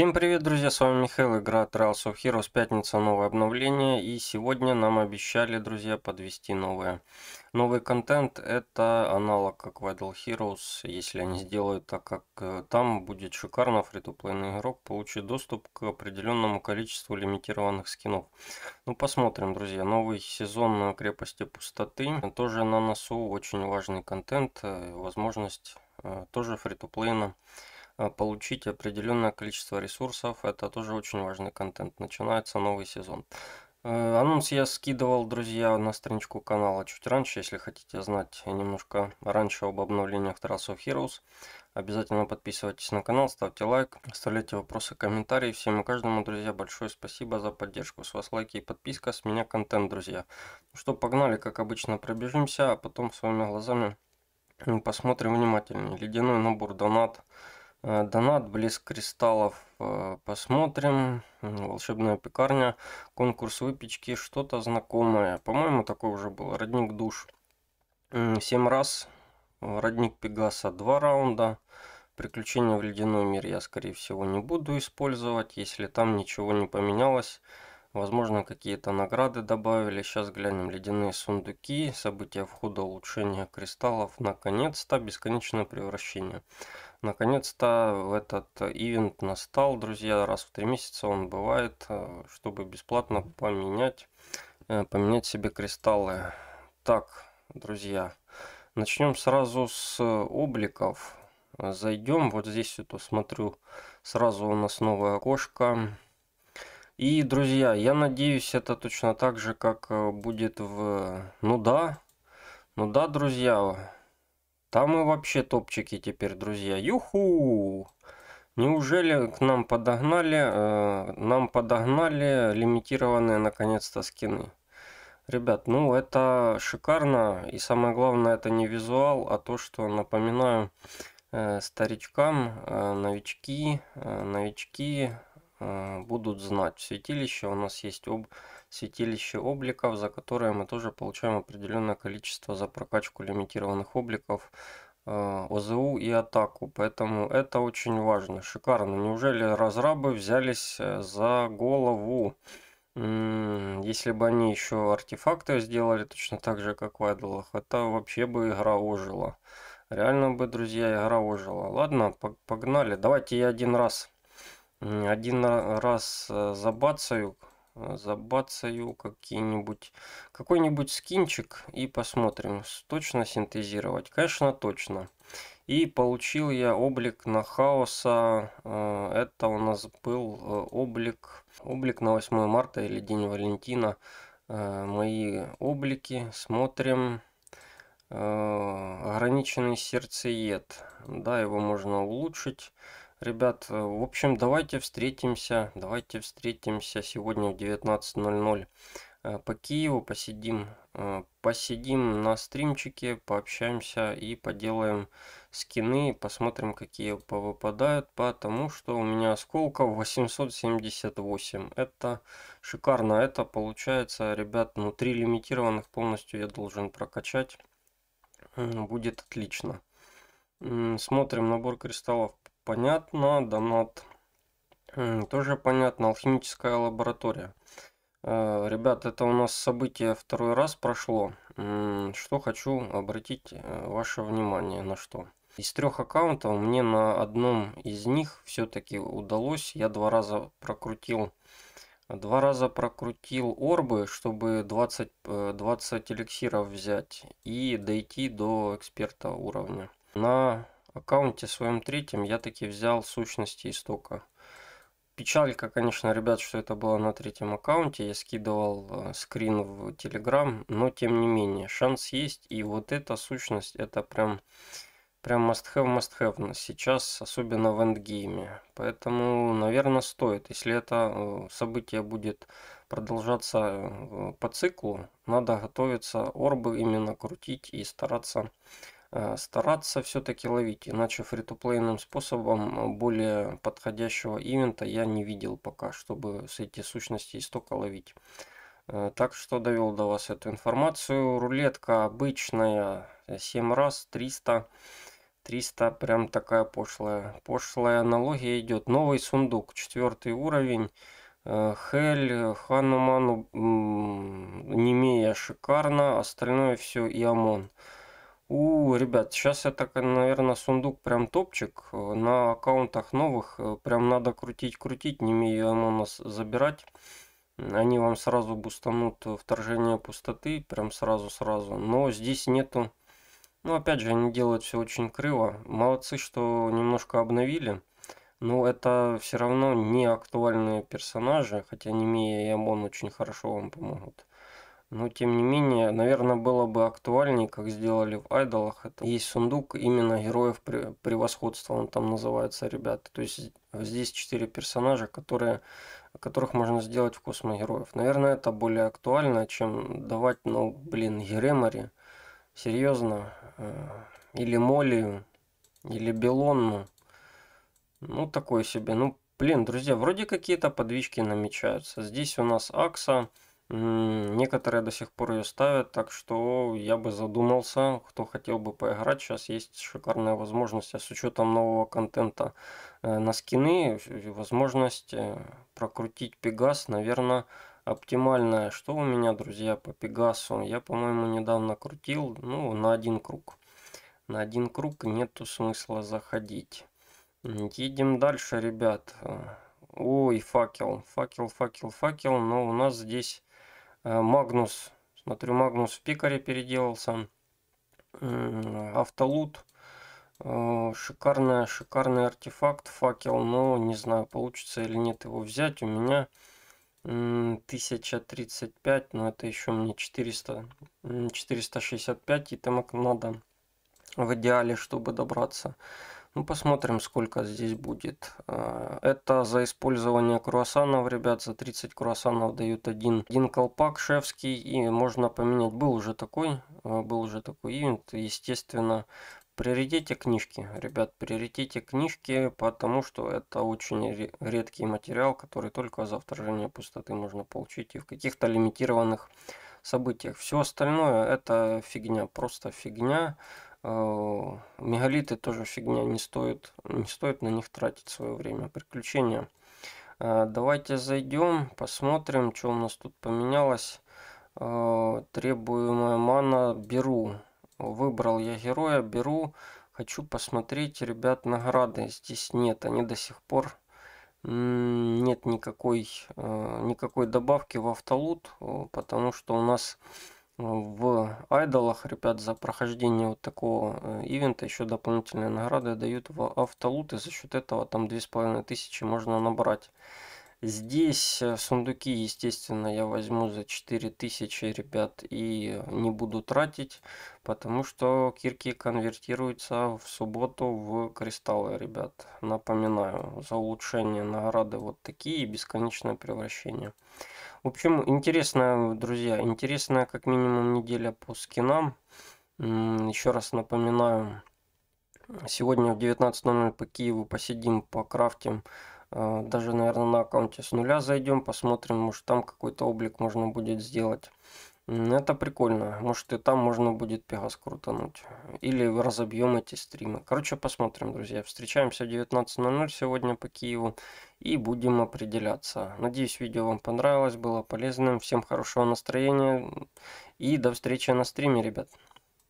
Всем привет, друзья, с вами Михаил, игра Trials of Heroes, пятница, новое обновление, и сегодня нам обещали, друзья, подвести новое. Новый контент это аналог как в Vital Heroes, если они сделают так, как э, там, будет шикарно, фритуплейный игрок получит доступ к определенному количеству лимитированных скинов. Ну, посмотрим, друзья, новый сезон э, крепости пустоты, тоже на носу, очень важный контент, э, возможность тоже фритуплейна. плейна а, получить определенное количество ресурсов. Это тоже очень важный контент. Начинается новый сезон. Э, анонс я скидывал, друзья, на страничку канала чуть раньше, если хотите знать немножко раньше об обновлениях Trails of Heroes. Обязательно подписывайтесь на канал, ставьте лайк, оставляйте вопросы, комментарии. Всем и каждому, друзья, большое спасибо за поддержку. С вас лайки и подписка, с меня контент, друзья. Ну что, погнали, как обычно, пробежимся, а потом своими глазами посмотрим внимательнее. Ледяной набор донат. Э, донат близ кристаллов» э, посмотрим. Волшебная пекарня, конкурс выпечки, что-то знакомое. По-моему, такое уже было. Родник душ семь раз, родник Пегаса два раунда. Приключения в ледяной мир я, скорее всего, не буду использовать, если там ничего не поменялось. Возможно, какие-то награды добавили. Сейчас глянем. Ледяные сундуки, события входа, улучшение кристаллов. Наконец-то бесконечное превращение. Наконец-то этот ивент настал, друзья. Раз в три месяца он бывает, э, чтобы бесплатно поменять, э, поменять себе кристаллы. Так, друзья, начнем сразу с обликов. Зайдем, вот здесь вот смотрю, сразу у нас новое окошко. И, друзья, я надеюсь, это точно так же, как э, будет в... Э, ну да, ну да, друзья, там и вообще топчики теперь, друзья. Юху! Неужели к нам подогнали, э, нам подогнали лимитированные наконец-то скины? Ребят, ну это шикарно. И самое главное, это не визуал, а то, что, напоминаю, э, старичкам, э, новички, э, новички, а, будут знать. В святилище у нас есть об... святилище обликов, за которые мы тоже получаем определенное количество за прокачку лимитированных обликов а, ОЗУ и атаку. Поэтому это очень важно. Шикарно. Неужели разрабы взялись э, за голову? Если бы они еще артефакты сделали точно так же, как в Айдлах, это вообще бы игра ожила. Реально бы, друзья, игра ожила. Ладно, погнали. Давайте я один раз один раз э, забацаю, э, забацаю какие-нибудь, какой-нибудь скинчик и посмотрим, точно синтезировать. Конечно, точно. И получил я облик на хаоса. Э, это у нас был облик, облик на 8 марта или День Валентина. Мои облики. Смотрим. Ограниченный сердцеед. Да, его можно улучшить. Ребят, э, в общем, давайте встретимся. Давайте встретимся сегодня в 19.00 э, по Киеву. Посидим, э, посидим на стримчике, пообщаемся и поделаем скины. Посмотрим, какие повыпадают, потому что у меня осколков 878. Это шикарно. Это получается, ребят, внутри лимитированных полностью я должен прокачать. Будет отлично. Смотрим набор кристаллов понятно, донат тоже понятно, алхимическая лаборатория. Э, ребят, это у нас событие второй раз прошло. Что хочу обратить э, ваше внимание на что. Из трех аккаунтов мне на одном из них все-таки удалось. Я два раза прокрутил Два раза прокрутил орбы, чтобы 20, 20 э, эликсиров взять и дойти до эксперта уровня. На аккаунте своем третьем я таки взял сущности истока. Печалька, конечно, ребят, что это было на третьем аккаунте. Я скидывал э, скрин в Telegram, но тем не менее, шанс есть. И вот эта сущность, это прям, прям must have, must have сейчас, особенно в эндгейме. Поэтому, наверное, стоит. Если это э, событие будет продолжаться э, по циклу, надо готовиться орбы именно крутить и стараться Э, стараться все-таки ловить, иначе фритуплейным способом э, более подходящего ивента я не видел пока, чтобы с эти сущности истока ловить. Э, так что довел до вас эту информацию. Рулетка обычная, 7 раз, 300. 300 прям такая пошлая. Пошлая аналогия идет. Новый сундук, четвертый уровень. Хель, Хануману, Немея шикарно, остальное все и ОМОН. У, ребят, сейчас это, наверное, сундук прям топчик. Э, на аккаунтах новых э, прям надо крутить-крутить, не имея нас забирать. Они вам сразу бустанут э, вторжение пустоты, прям сразу-сразу. Но здесь нету... Ну, опять же, они делают все очень криво. Молодцы, что немножко обновили. Но это все равно не актуальные персонажи, хотя Немея и Амон очень хорошо вам помогут. Но тем не менее, наверное, было бы актуальнее, как сделали в айдолах. Это есть сундук именно героев превосходства, он там называется, ребята. То есть здесь четыре персонажа, которые, которых можно сделать в космогероев. Наверное, это более актуально, чем давать, ну, блин, Еремари. Серьезно. Э, или Молию, или Белонну. Ну, такое себе. Ну, блин, друзья, вроде какие-то подвижки намечаются. Здесь у нас Акса. Некоторые до сих пор ее ставят, так что я бы задумался, кто хотел бы поиграть. Сейчас есть шикарная возможность, а с учетом нового контента э, на скины, возможность э, прокрутить Пегас, наверное, оптимальная. Что у меня, друзья, по Пегасу? Я, по-моему, недавно крутил, ну, на один круг. На один круг нету смысла заходить. Едем дальше, ребят. Ой, факел, факел, факел, факел, но у нас здесь Э, Магнус, смотрю, Магнус в пикаре переделался. Автолут. Э, шикарный шикарный артефакт, факел, но не знаю, получится или нет его взять. У меня 1035, но это еще мне 400, 465 итемок надо в идеале, чтобы добраться ну, посмотрим, сколько здесь будет. А, это за использование круассанов, ребят, за 30 круассанов дают один, один колпак Шевский и можно поменять. Был уже такой, а, был уже такой ивент, естественно, приоритете книжки, ребят, приоритете книжки, потому что это очень редкий материал, который только за вторжение пустоты можно получить и в каких-то лимитированных событиях. Все остальное это фигня, просто фигня. Э, мегалиты тоже фигня, не стоит, не стоит на них тратить свое время. Приключения. Э, давайте зайдем, посмотрим, что у нас тут поменялось. Э, требуемая мана беру. Выбрал я героя, беру. Хочу посмотреть, ребят, награды. Здесь нет, они до сих пор нет никакой, никакой добавки в автолут, потому что у нас в айдолах, ребят, за прохождение вот такого э, ивента еще дополнительные награды дают в автолуты. За счет этого там половиной тысячи можно набрать. Здесь э, сундуки, естественно, я возьму за 4000, ребят, и не буду тратить, потому что кирки конвертируются в субботу в кристаллы, ребят. Напоминаю, за улучшение награды вот такие бесконечное превращение. В общем, интересно, друзья, интересная как минимум неделя по скинам. Еще раз напоминаю, сегодня в 19.00 по Киеву посидим, покрафтим. А, даже, наверное, на аккаунте с нуля зайдем, посмотрим, может там какой-то облик можно будет сделать. Это прикольно. Может и там можно будет пегас крутануть. Или разобьем эти стримы. Короче, посмотрим, друзья. Встречаемся в 19.00 сегодня по Киеву. И будем определяться. Надеюсь, видео вам понравилось, было полезным. Всем хорошего настроения. И до встречи на стриме, ребят.